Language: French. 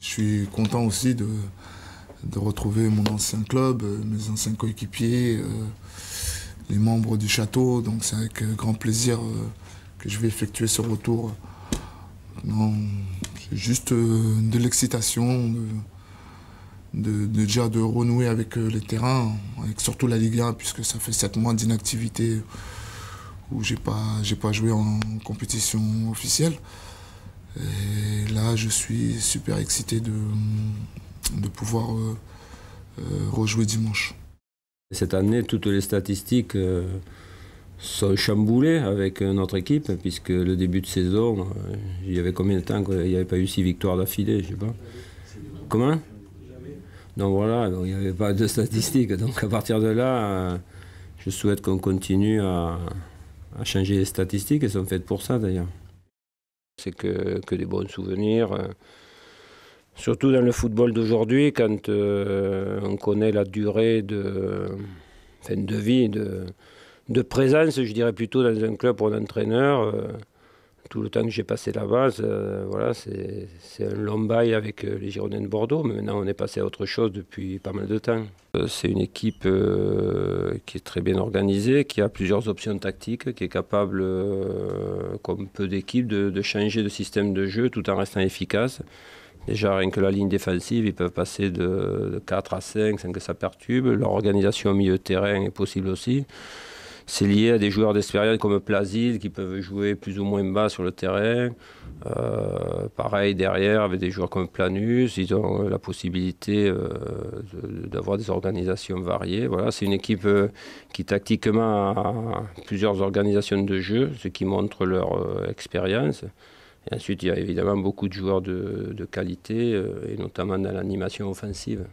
Je suis content aussi de, retrouver mon ancien club, euh, mes anciens coéquipiers, euh, les membres du château. Donc c'est avec euh, grand plaisir que je vais effectuer ce retour. C'est juste de l'excitation, de, déjà de renouer avec les terrains, avec surtout la Ligue 1, puisque ça fait 7 mois d'inactivité où je n'ai pas joué en compétition officielle. Et là, je suis super excité de, pouvoir euh, euh, rejouer dimanche. Cette année, toutes les statistiques euh, sont chamboulées avec notre équipe, puisque le début de saison, il y avait combien de temps qu'il n'y avait pas eu six victoires d'affilée, je sais pas. Comment Donc voilà, il n'y avait pas de statistiques. Donc à partir de là, je souhaite qu'on continue à, changer les statistiques, elles sont faites pour ça d'ailleurs c'est que, que, des bons souvenirs. Euh. Surtout dans le football d'aujourd'hui, quand euh, on connaît la durée de, vie, de, de, présence, je dirais plutôt dans un club ou un entraîneur. Euh, tout le temps que j'ai passé la base voilà, c'est un long bail avec les Girondins de Bordeaux. Mais maintenant, on est passé à autre chose depuis pas mal de temps. C'est une équipe qui est très bien organisé, qui a plusieurs options tactiques, qui est capable, euh, comme peu d'équipes, de, changer de système de jeu tout en restant efficace. Déjà, rien que la ligne défensive, ils peuvent passer de, de 4 à 5 sans que ça perturbe. L'organisation au milieu de terrain est possible aussi. C'est lié à des joueurs d'expérience, comme Plazil qui peuvent jouer plus ou moins bas sur le terrain. Euh, pareil derrière avec des joueurs comme Planus, ils ont la possibilité euh, d'avoir des organisations variées. Voilà, c'est une équipe euh, qui tactiquement a plusieurs organisations de jeu, ce qui montre leur expérience. Et ensuite, il y a évidemment beaucoup de joueurs de qualité, et notamment dans l'animation offensive.